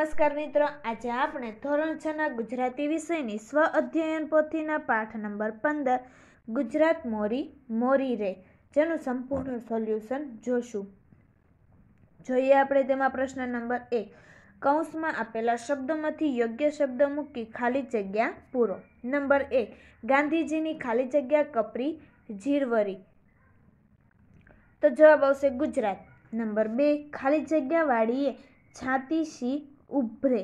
નમસ્કાર મિત્રો આજે આપણે ધોરણ છ ના ગુજરાતી વિષયની સ્વ અધ્યયન પોથીના પાઠ નંબર પંદર ગુજરાત મોરી મોરી રે જેનું સંપૂર્ણ સોલ્યુશન જોશું જોઈએ આપણે તેમાં પ્રશ્ન નંબર એક કૌંસમાં આપેલા શબ્દોમાંથી યોગ્ય શબ્દ મૂકી ખાલી જગ્યા પૂરો નંબર એક ગાંધીજીની ખાલી જગ્યા કપરી જીરવરી તો જવાબ આવશે ગુજરાત નંબર બે ખાલી જગ્યા વાળીએ છાતી સી ઉભરે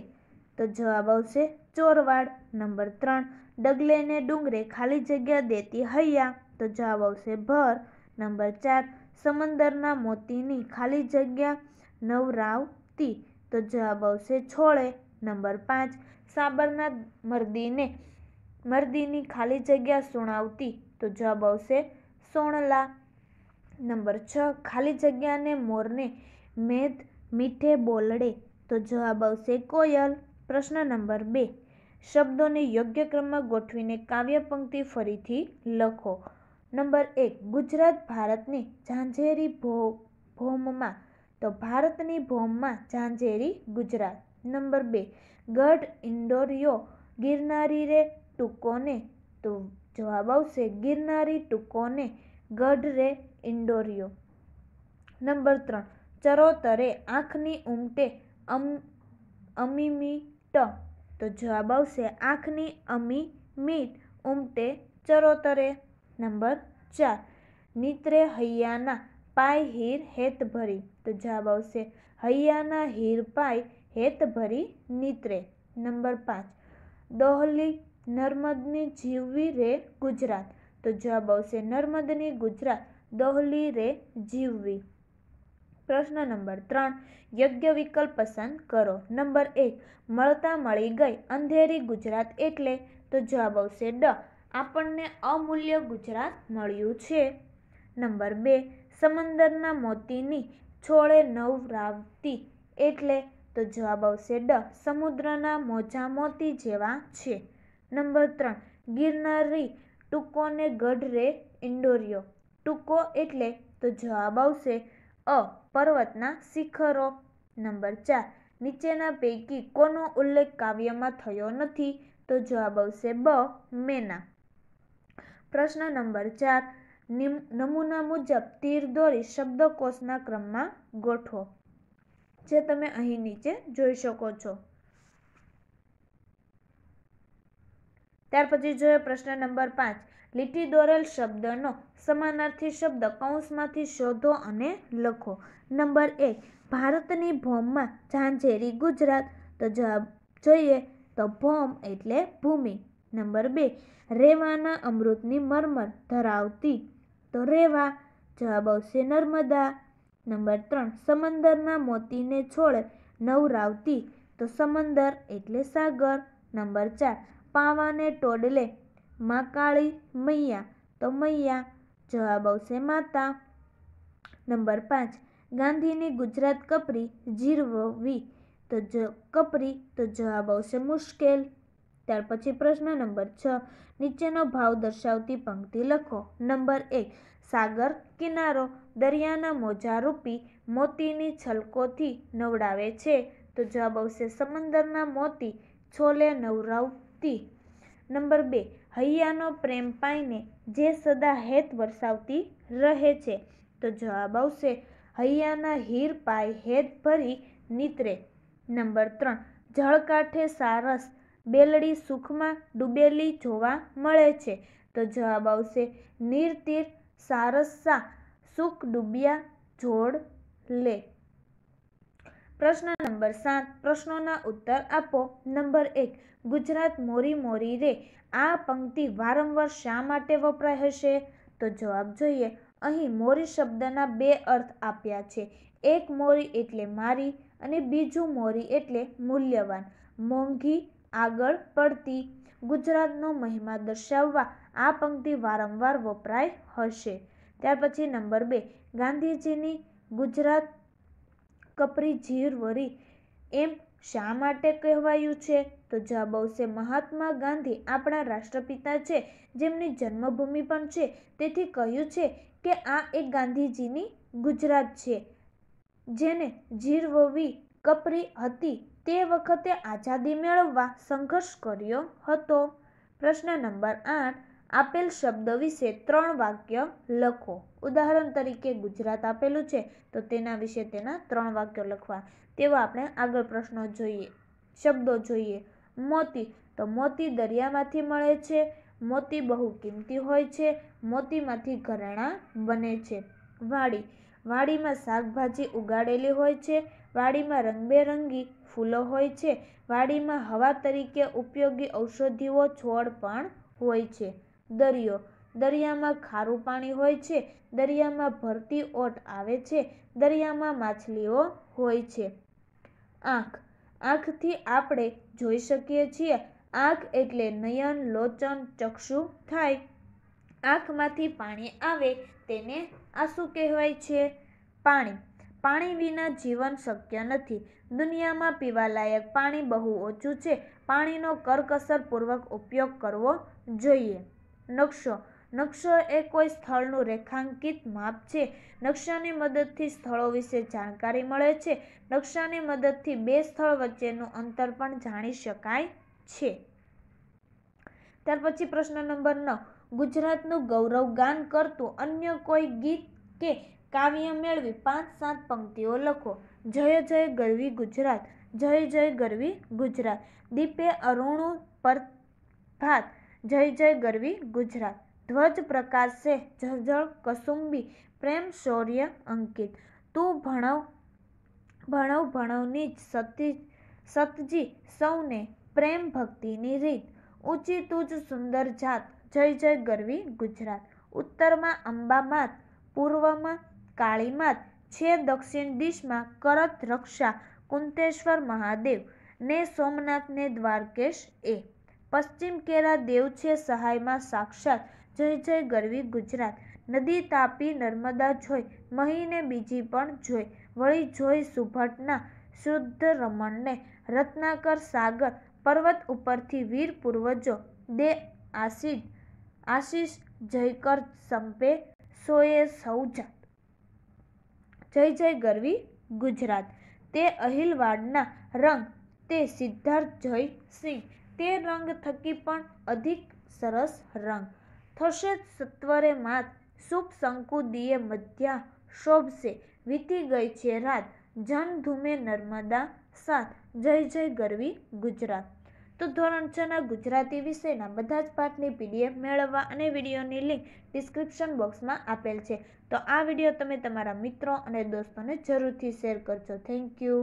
તો જવાબ આવશે ચોરવાડ નંબર ત્રણ ડગલે ને ડુંગરે ખાલી જગ્યા દેતી હૈયા તો જવાબ આવશે ભર નંબર ચાર સમંદરના મોતીની ખાલી જગ્યા નવરાવતી તો જવાબ આવશે છોળે નંબર પાંચ સાબરના મરદીને મરદીની ખાલી જગ્યા સુણાવતી તો જવાબ આવશે સોણલા નંબર છ ખાલી જગ્યાને મોરને મેદ મીઠે બોલડે તો જવાબ આવશે કોયલ પ્રશ્ન નંબર બે શબ્દોને યોગ્ય ક્રમમાં ગોઠવીને કાવ્ય પંક્તિ ફરીથી લખો નંબર એક ગુજરાત ભારતની ઝાંઝેરી ભો ભૌમમાં તો ભારતની ભૌમમાં ઝાંઝેરી ગુજરાત નંબર બે ગઢ ઇન્ડોરિયો ગિરનારી રે ટૂંકોને તો જવાબ આવશે ગિરનારી ટૂંકોને ગઢ રે ઇન્ડોરિયો નંબર ત્રણ ચરોતરે આંખની ઉમટે અમ અમિમિટ તો જવાબ આવશે આંખની અમિમિટ ઉમટે ચરોતરે નંબર ચાર નિત્રે હૈયાના પાય હીર હેત ભરી તો જવાબ આવશે હૈયાના હીર પાય હેત ભરી નિત્રે નંબર પાંચ દોહલી નર્મદની જીવવી રે ગુજરાત તો જવાબ આવશે નર્મદની ગુજરાત દોહલી રે જીવવી પ્રશ્ન નંબર ત્રણ યોગ્ય વિકલ્પ પસંદ કરો નંબર એક મળતા મળી ગઈ અંધેરી ગુજરાત એટલે તો જવાબ આવશે ડ આપણને અમૂલ્ય ગુજરાત મળ્યું છે નંબર બે સમંદરના મોતીની છોડે નવ રાવતી એટલે તો જવાબ આવશે ડ સમુદ્રના મોજા મોતી જેવા છે નંબર ત્રણ ગિરનારી ટૂંકોને ગઢ રે ઇન્ડોરિયો ટૂંકો એટલે તો જવાબ આવશે અ પર્વતના શિખરો નંબર ચાર નીચેના પૈકી કોનો ઉલ્લેખ કાવ્યમાં થયો નથી તો જવાબ આવશે બ મેના પ્રશ્ન નંબર ચાર નમૂના મુજબ તીર દોરી શબ્દકોશના ક્રમમાં ગોઠવો જે તમે અહીં નીચે જોઈ શકો છો ત્યાર પછી છે પ્રશ્ન નંબર પાંચ લીટી દોરેલ શબ્દનો સમાનાર્થી શબ્દ કૌંસમાંથી શોધો અને લખો નંબર એક ભારતની ભોમમાં ઝાંઝેરી ગુજરાત તો જવાબ જોઈએ તો ભોમ એટલે ભૂમિ નંબર બે રેવાના અમૃતની મરમર ધરાવતી તો રેવા જવાબ આવશે નર્મદા નંબર ત્રણ સમંદરના મોતીને છોડે નવરાવતી તો સમંદર એટલે સાગર નંબર ચાર પાવાને ટોડલે મા કાળી મૈયા તો મૈયા જવાબ આવશે માતા નંબર પાંચ ગાંધીની ગુજરાત કપરી જીરવવી તો જ કપરી તો જવાબ આવશે મુશ્કેલ ત્યાર પછી પ્રશ્ન નંબર છ નીચેનો ભાવ દર્શાવતી પંક્તિ લખો નંબર એક સાગર કિનારો દરિયાના મોજા રૂપી મોતીની છલકોથી નવડાવે છે તો જવાબ આવશે સમંદરના મોતી છોલે નવરાવ ભક્તિ નંબર બે હૈયાનો પ્રેમ પાઈને જે સદા હેત વરસાવતી રહે છે તો જવાબ આવશે હૈયાના હીર પાય હેત ભરી નીતરે નંબર ત્રણ જળકાંઠે સારસ બેલડી સુખમાં ડૂબેલી જોવા મળે છે તો જવાબ આવશે નીર તીર સુખ ડૂબ્યા જોડ લે પ્રશ્ન નંબર સાત પ્રશ્નોના ઉત્તર આપો નંબર એક ગુજરાત મોરી મોરી રે આ પંક્તિ વારંવાર શા માટે વપરાય હશે તો જવાબ જોઈએ અહીં મોરી શબ્દના બે અર્થ આપ્યા છે એક મોરી એટલે મારી અને બીજું મોરી એટલે મૂલ્યવાન મોંઘી આગળ પડતી ગુજરાતનો મહિમા દર્શાવવા આ પંક્તિ વારંવાર વપરાય હશે ત્યાર પછી નંબર બે ગાંધીજીની ગુજરાત કપરી જીર વરી એમ શા માટે કહેવાયું છે તો જવાબ આવશે મહાત્મા ગાંધી આપણા રાષ્ટ્રપિતા છે જેમની જન્મભૂમિ પણ છે તેથી કહ્યું છે કે આ એક ગાંધીજીની ગુજરાત છે જેને જીર વવી કપરી હતી તે વખતે આઝાદી મેળવવા સંઘર્ષ કર્યો હતો પ્રશ્ન નંબર આઠ આપેલ શબ્દ વિશે ત્રણ વાક્ય લખો ઉદાહરણ તરીકે ગુજરાત આપેલું છે તો તેના વિશે તેના ત્રણ વાક્યો લખવા તેવા આપણે આગળ પ્રશ્નો જોઈએ શબ્દો જોઈએ મોતી તો મોતી દરિયામાંથી મળે છે મોતી બહુ કિંમતી હોય છે મોતીમાંથી ઘરેણાં બને છે વાડી વાડીમાં શાકભાજી ઉગાડેલી હોય છે વાડીમાં રંગબેરંગી ફૂલો હોય છે વાડીમાં હવા તરીકે ઉપયોગી ઔષધિઓ છોડ પણ હોય છે દરિયો દરિયામાં ખારું પાણી હોય છે દરિયામાં ભરતી ઓટ આવે છે દરિયામાં માછલીઓ હોય છે આંખ આંખથી આપણે જોઈ શકીએ છીએ આંખ એટલે નયન લોચન ચક્ષુ થાય આંખમાંથી પાણી આવે તેને આંસુ કહેવાય છે પાણી પાણી વિના જીવન શક્ય નથી દુનિયામાં પીવાલાયક પાણી બહુ ઓછું છે પાણીનો કરકસરપૂર્વક ઉપયોગ કરવો જોઈએ નકશો નકશો એ કોઈ સ્થળનું રેખાંકિત માપ છે નકશાની મદદથી સ્થળો વિશે જાણકારી મળે છે નકશાની મદદથી બે સ્થળ વચ્ચેનું અંતર પણ જાણી શકાય છે ત્યાર પછી પ્રશ્ન નંબર નવ ગુજરાતનું ગૌરવગાન કરતું અન્ય કોઈ ગીત કે કાવ્ય મેળવી પાંચ સાત પંક્તિઓ લખો જય જય ગરવી ગુજરાત જય જય ગરવી ગુજરાત દીપે અરુણું પર ભાત જય જય ગરવી ગુજરાત ધ્વજ પ્રકાશે જળ કસુંબી પ્રેમ શૌર્ય અંકિત તું ભણવ ભણવ ભણવની જ સતી સતજી સૌને પ્રેમ ભક્તિની રીત ઊંચી તું સુંદર જાત જય જય ગરવી ગુજરાત ઉત્તરમાં અંબામાત પૂર્વમાં કાળીમાત છે દક્ષિણ દિશમાં કરત રક્ષા કુંતેશ્વર મહાદેવ ને સોમનાથ ને દ્વારકેશ એ પશ્ચિમ કેરા દેવ છે સહાયમાં સાક્ષાત જય જય ગરવી ગુજરાત નદી તાપી નર્મદા જોઈ મહીને બીજી પણ જોઈ વળી જોઈ સુભટના શુદ્ધ રમણને રત્નાકર સાગર પર્વત ઉપરથી વીર પૂર્વજો દે આશીષ આશીષ જયકર સંપે સોએ સૌજાત જય જય ગરવી ગુજરાત તે અહિલવાડના રંગ તે સિદ્ધાર્થ જય સિંહ તે રંગ થકી પણ અધિક સરસ રંગ થશે સત્વરે માત શુભ શંકુદીએ મધ્યા શોભશે વીતી ગઈ છે રાત જન જનધૂમે નર્મદા સાથ જય જય ગરવી ગુજરાત તો ધોરણ છ ના ગુજરાતી વિષયના બધા જ પાઠની પીડીએફ મેળવવા અને વિડીયોની લિંક ડિસ્ક્રિપ્શન બોક્સમાં આપેલ છે તો આ વિડીયો તમે તમારા મિત્રો અને દોસ્તોને જરૂરથી શેર કરજો થેન્ક યુ